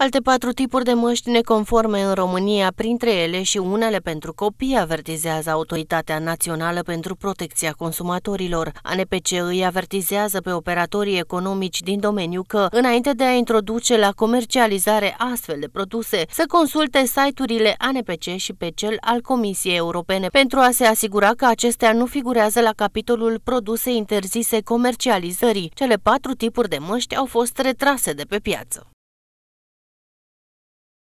Alte patru tipuri de măști neconforme în România, printre ele și unele pentru copii, avertizează Autoritatea Națională pentru Protecția Consumatorilor. ANPC îi avertizează pe operatorii economici din domeniu că, înainte de a introduce la comercializare astfel de produse, să consulte site-urile ANPC și pe cel al Comisiei Europene pentru a se asigura că acestea nu figurează la capitolul produse interzise comercializării. Cele patru tipuri de măști au fost retrase de pe piață.